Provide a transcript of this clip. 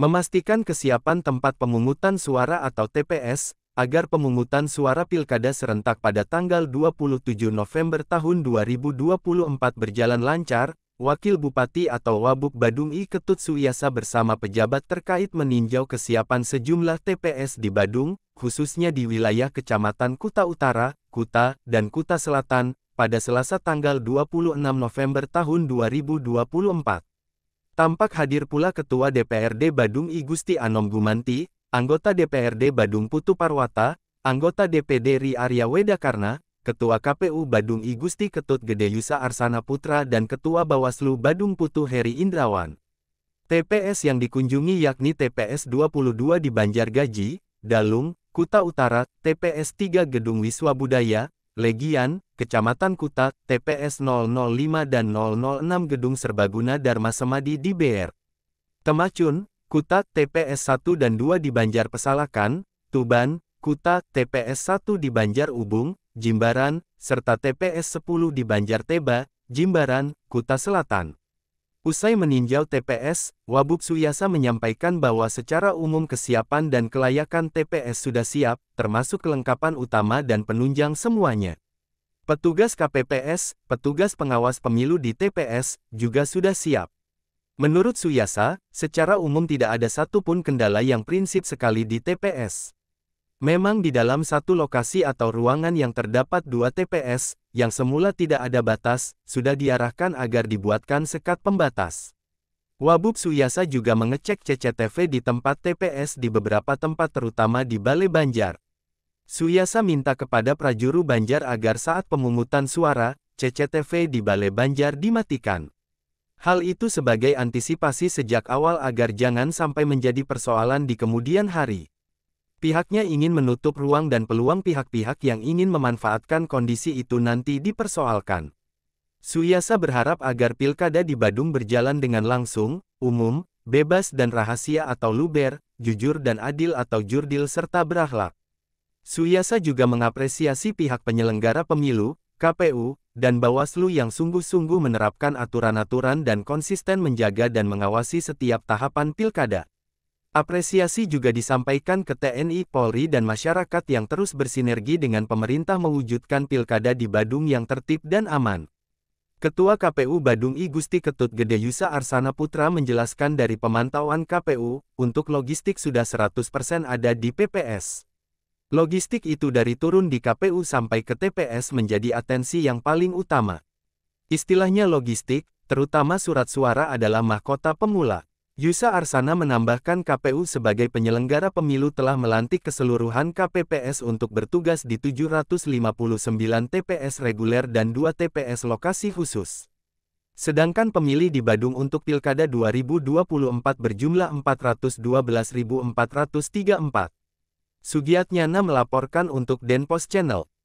Memastikan kesiapan tempat pemungutan suara atau TPS, agar pemungutan suara pilkada serentak pada tanggal 27 November tahun 2024 berjalan lancar, Wakil Bupati atau Wabuk Badung I Ketut Suyasa bersama pejabat terkait meninjau kesiapan sejumlah TPS di Badung, khususnya di wilayah Kecamatan Kuta Utara, Kuta, dan Kuta Selatan, pada Selasa tanggal 26 November tahun 2024. Tampak hadir pula Ketua DPRD Badung I Gusti Anom Gumanti, anggota DPRD Badung Putu Parwata, anggota DPD Ri Arya Wedakarna, Ketua KPU Badung I Gusti Ketut Gede Yusa Arsana Putra dan Ketua Bawaslu Badung Putu Heri Indrawan. TPS yang dikunjungi yakni TPS 22 di Banjargaji, Dalung, Kuta Utara, TPS 3 Gedung Wiswa Budaya, Legian, Kecamatan Kuta, TPS 005 dan 006 Gedung Serbaguna Dharma Semadi di BR. Temacun, Kuta, TPS 1 dan 2 di Banjar Pesalakan, Tuban, Kuta, TPS 1 di Banjar Ubung, Jimbaran, serta TPS 10 di Banjar Teba, Jimbaran, Kuta Selatan. Usai meninjau TPS, Wabub Suyasa menyampaikan bahwa secara umum kesiapan dan kelayakan TPS sudah siap, termasuk kelengkapan utama dan penunjang semuanya. Petugas KPPS, petugas pengawas pemilu di TPS, juga sudah siap. Menurut Suyasa, secara umum tidak ada satupun kendala yang prinsip sekali di TPS. Memang di dalam satu lokasi atau ruangan yang terdapat dua TPS, yang semula tidak ada batas, sudah diarahkan agar dibuatkan sekat pembatas. Wabub Suyasa juga mengecek CCTV di tempat TPS di beberapa tempat terutama di Balai Banjar. Suyasa minta kepada prajuru Banjar agar saat pemungutan suara, CCTV di Balai Banjar dimatikan. Hal itu sebagai antisipasi sejak awal agar jangan sampai menjadi persoalan di kemudian hari. Pihaknya ingin menutup ruang dan peluang pihak-pihak yang ingin memanfaatkan kondisi itu nanti dipersoalkan. Suyasa berharap agar pilkada di Badung berjalan dengan langsung, umum, bebas dan rahasia atau luber, jujur dan adil atau jurdil serta berakhlak. Suyasa juga mengapresiasi pihak penyelenggara pemilu, KPU, dan Bawaslu yang sungguh-sungguh menerapkan aturan-aturan dan konsisten menjaga dan mengawasi setiap tahapan pilkada. Apresiasi juga disampaikan ke TNI, Polri dan masyarakat yang terus bersinergi dengan pemerintah mewujudkan pilkada di Badung yang tertib dan aman. Ketua KPU Badung I Gusti Ketut Gede Yusa Arsana Putra menjelaskan dari pemantauan KPU, untuk logistik sudah 100% ada di PPS. Logistik itu dari turun di KPU sampai ke TPS menjadi atensi yang paling utama. Istilahnya logistik, terutama surat suara adalah mahkota pemula. Yusa Arsana menambahkan KPU sebagai penyelenggara pemilu telah melantik keseluruhan KPPS untuk bertugas di 759 TPS reguler dan 2 TPS lokasi khusus. Sedangkan pemilih di Badung untuk Pilkada 2024 berjumlah 412.434. Sugiatnyana melaporkan untuk Denpos Channel.